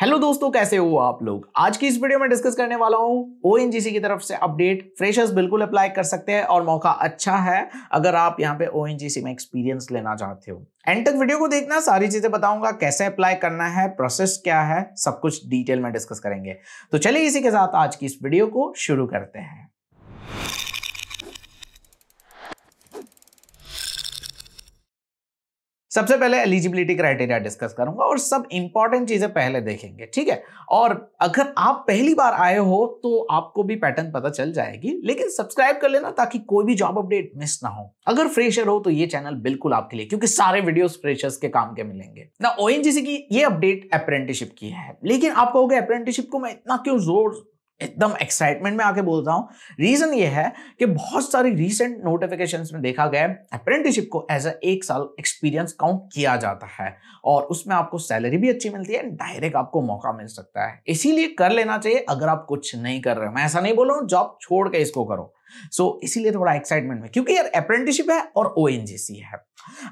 Hello दोस्तों कैसे हो आप लोग आज की इस वीडियो में डिस्कस करने वाला हूँ ओ की तरफ से अपडेट फ्रेशर्स बिल्कुल अप्लाई कर सकते हैं और मौका अच्छा है अगर आप यहाँ पे ओ में एक्सपीरियंस लेना चाहते हो एंड तक वीडियो को देखना सारी चीजें बताऊंगा कैसे अप्लाई करना है प्रोसेस क्या है सब कुछ डिटेल में डिस्कस करेंगे तो चलिए इसी के साथ आज की इस वीडियो को शुरू करते हैं सबसे पहले एलिजिबिलिटी क्राइटेरिया डिस्कस करूंगा और सब इंपॉर्टेंट चीजें पहले देखेंगे ठीक है और अगर आप पहली बार आए हो तो आपको भी पैटर्न पता चल जाएगी लेकिन सब्सक्राइब कर लेना ताकि कोई भी जॉब अपडेट मिस ना हो अगर फ्रेशर हो तो ये चैनल बिल्कुल आपके लिए क्योंकि सारे वीडियोस फ्रेशर्स के काम के मिलेंगे ना ओ की ये अपडेट अप्रेंटिसिप की है लेकिन आप कहोगे अप्रेंटिसिप को मैं इतना क्यों जोर एकदम एक्साइटमेंट में आके बोलता हूं रीजन ये है कि बहुत सारी रीसेंट नोटिफिकेशन में देखा गया अप्रेंटिसशिप को एज अ एक साल एक्सपीरियंस काउंट किया जाता है और उसमें आपको सैलरी भी अच्छी मिलती है डायरेक्ट आपको मौका मिल सकता है इसीलिए कर लेना चाहिए अगर आप कुछ नहीं कर रहे हो मैं ऐसा नहीं बोल रहा हूँ जॉब छोड़ के इसको करो सो so, इसीलिए थोड़ा तो एक्साइटमेंट में क्योंकि यार अप्रेंटिसशिप है और ओ है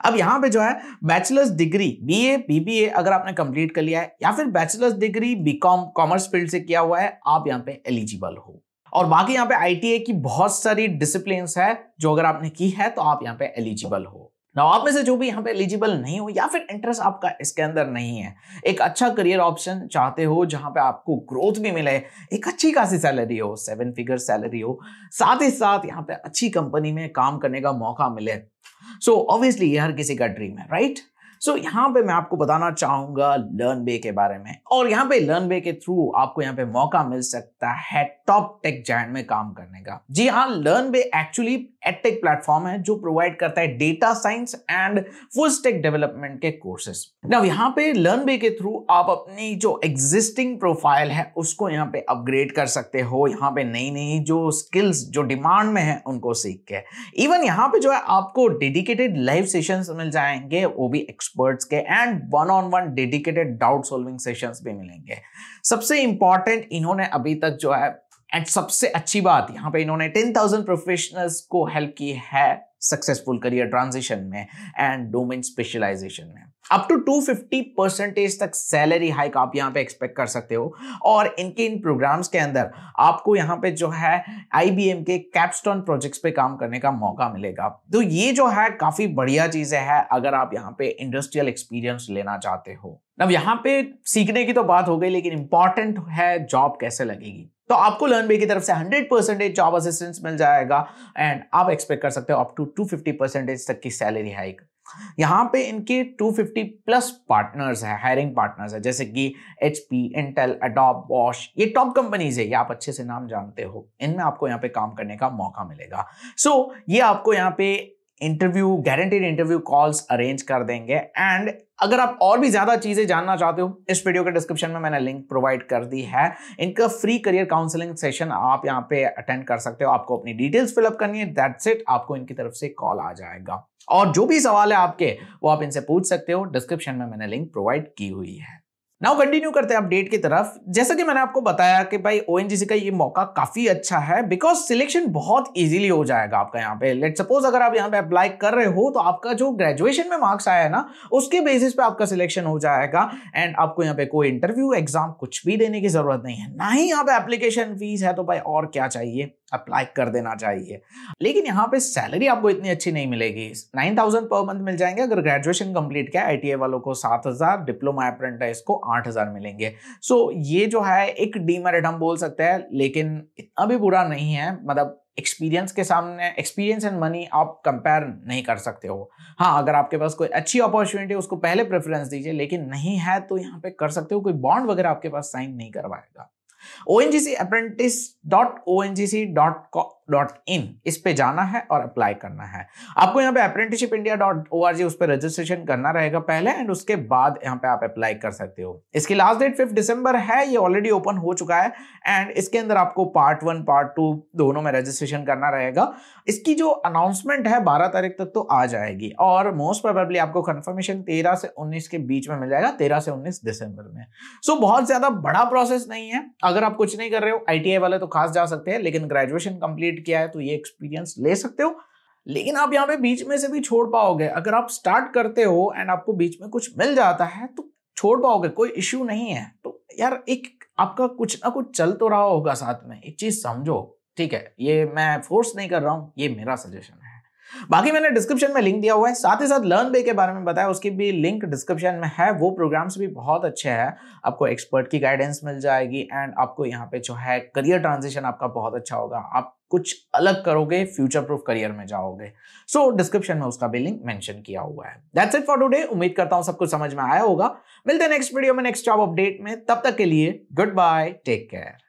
अब यहाँ पे जो है bachelor's degree B A BBA अगर आपने कंप्लीट कर लिया है या फिर bachelor's degree B com commerce field से किया हुआ है आप यहाँ पे एलिजिबल हो और बाकी यहाँ पे आई की बहुत सारी डिसिप्लिन है जो अगर आपने की है तो आप यहाँ पे एलिजिबल हो ना आप में से जो भी यहाँ पे एलिजिबल नहीं हो या फिर इंटरेस्ट आपका इसके अंदर नहीं है एक अच्छा करियर ऑप्शन चाहते हो जहां पे आपको ग्रोथ भी मिले एक अच्छी खासी सैलरी हो सेवन फिगर सैलरी हो साथ ही साथ यहाँ पे अच्छी कंपनी में काम करने का मौका मिले सो so, ऑब्वियसली ये हर किसी का ड्रीम है राइट right? सो so, यहाँ पे मैं आपको बताना चाहूंगा लर्न बे के बारे में और यहाँ पे लर्न बे के थ्रू आपको यहाँ पे मौका मिल सकता है टॉप टेक जैन में काम करने का जी हाँ learn bay actually edtech platform है जो प्रोवाइड करता है data science and full stack development के कोर्सेस ना यहाँ पे लर्न बे के थ्रू आप अपनी जो एग्जिस्टिंग प्रोफाइल है उसको यहाँ पे अपग्रेड कर सकते हो यहाँ पे नई नई जो स्किल्स जो डिमांड में है उनको सीख के इवन यहाँ पे जो है आपको डेडिकेटेड लाइव सेशन मिल जाएंगे वो भी एक्सपर्ट्स के and one on one dedicated doubt solving sessions भी मिलेंगे सबसे इंपॉर्टेंट इन्होंने अभी तक जो है एंड सबसे अच्छी बात यहाँ पे इन्होंने टेन थाउजेंड प्रोफेशनल्स को हेल्प की है सक्सेसफुल करियर ट्रांजिशन में एंड डोमेन स्पेशलाइजेशन में अप टू फिफ्टी परसेंटेज तक सैलरी हाइक आप यहाँ पे एक्सपेक्ट कर सकते हो और इनके इन प्रोग्राम्स के अंदर आपको यहाँ पे जो है आईबीएम के कैपस्टोन प्रोजेक्ट्स पे काम करने का मौका मिलेगा तो ये जो है काफ़ी बढ़िया चीज़ें हैं अगर आप यहाँ पे इंडस्ट्रियल एक्सपीरियंस लेना चाहते हो अब यहां पे सीखने की तो बात हो गई लेकिन इंपॉर्टेंट है जॉब कैसे लगेगी तो आपको लर्न बे की तरफ से 100 परसेंटेज जॉब असिस्टेंस मिल जाएगा एंड आप एक्सपेक्ट कर सकते हो अप टू 250 परसेंटेज तक की सैलरी हाइक यहाँ पे इनके 250 प्लस पार्टनर्स है हायरिंग पार्टनर्स है जैसे कि एच पी इंटेल अडॉप वॉश ये टॉप कंपनीज है ये आप अच्छे से नाम जानते हो इनमें आपको यहाँ पे काम करने का मौका मिलेगा सो so, ये आपको यहाँ पे interview guaranteed interview calls arrange कर देंगे एंड अगर आप और भी ज़्यादा चीज़ें जानना चाहते हो इस वीडियो के डिस्क्रिप्शन में मैंने लिंक प्रोवाइड कर दी है इनका फ्री करियर काउंसलिंग सेशन आप यहाँ पे अटेंड कर सकते हो आपको अपनी डिटेल्स फिलअप करनी है दैट्स इट आपको इनकी तरफ से कॉल आ जाएगा और जो भी सवाल है आपके वो आप इनसे पूछ सकते हो डिस्क्रिप्शन में मैंने लिंक प्रोवाइड की हुई है नाउ कंटिन्यू करते हैं अपडेट की तरफ जैसा कि मैंने आपको बताया कि भाई ओ का ये मौका काफी अच्छा है बिकॉज सिलेक्शन बहुत ईजिली हो जाएगा आपका यहाँ पे लेट सपोज अगर आप यहाँ पे अप्लाई कर रहे हो तो आपका जो ग्रेजुएशन में मार्क्स आया है ना उसके बेसिस पे आपका सिलेक्शन हो जाएगा एंड आपको यहाँ पे कोई इंटरव्यू एग्जाम कुछ भी देने की जरूरत नहीं है ना ही यहाँ पे एप्लीकेशन फीस है तो भाई और क्या चाहिए अप्लाई कर देना चाहिए लेकिन यहाँ पे सैलरी आपको इतनी अच्छी नहीं मिलेगी नाइन थाउजेंड पर मंथ मिल जाएंगे अगर ग्रेजुएशन कंप्लीट किया आई वालों को सात हज़ार डिप्लोमा अप्रेंटाइज को आठ हज़ार मिलेंगे सो ये जो है एक डीमेरिट हम बोल सकते हैं लेकिन इतना भी बुरा नहीं है मतलब एक्सपीरियंस के सामने एक्सपीरियंस एंड मनी आप कंपेयर नहीं कर सकते हो हाँ अगर आपके पास कोई अच्छी अपॉर्चुनिटी उसको पहले प्रेफरेंस दीजिए लेकिन नहीं है तो यहाँ पे कर सकते हो कोई बॉन्ड वगैरह आपके पास साइन नहीं करवाएगा ONGC apprentice.ongc.com डॉट इन इस पे जाना है और अप्लाई करना है आपको यहाँ पे apprenticeship India dot O R G उस पर रजिस्ट्रेशन करना रहेगा पहले एंड उसके बाद यहाँ पे आप अप्लाई कर सकते हो इसकी लास्ट डेट फिफ्थ दिसंबर है ये ऑलरेडी ओपन हो चुका है एंड इसके अंदर आपको पार्ट वन पार्ट टू दोनों में रजिस्ट्रेशन करना रहेगा इसकी जो अनाउंसमेंट है बारह तारीख तक तो आ जाएगी और मोस्ट प्रोबेबली आपको कन्फर्मेशन तेरह से उन्नीस के बीच में मिल जाएगा तेरह से उन्नीस दिसंबर में सो so, बहुत ज्यादा बड़ा प्रोसेस नहीं है अगर आप कुछ नहीं कर रहे हो आई वाले तो खास जा सकते हैं लेकिन ग्रेजुएशन कंप्लीट कंप्लीट किया है तो ये एक्सपीरियंस ले सकते हो लेकिन आप यहाँ पे बीच में से भी छोड़ पाओगे अगर आप स्टार्ट करते हो एंड आपको बीच में कुछ मिल जाता है तो छोड़ पाओगे कोई इश्यू नहीं है तो यार एक आपका कुछ ना कुछ चल तो रहा होगा साथ में एक चीज समझो ठीक है ये मैं फोर्स नहीं कर रहा हूँ ये मेरा सजेशन है बाकी मैंने डिस्क्रिप्शन में लिंक दिया हुआ है साथ ही साथ लर्न बे के बारे में बताया उसकी भी लिंक डिस्क्रिप्शन में है वो प्रोग्राम्स भी बहुत अच्छे हैं आपको एक्सपर्ट की गाइडेंस मिल जाएगी एंड आपको यहाँ पे जो है करियर ट्रांजिशन आपका बहुत अच्छा होगा आप कुछ अलग करोगे फ्यूचर प्रूफ करियर में जाओगे सो so, डिस्क्रिप्शन में उसका भी लिंक मेंशन किया हुआ है दैट्स इट फॉर टुडे उम्मीद करता हूं सब कुछ समझ में आया होगा मिलते हैं नेक्स्ट वीडियो में नेक्स्ट जॉब अपडेट में तब तक के लिए गुड बाय टेक केयर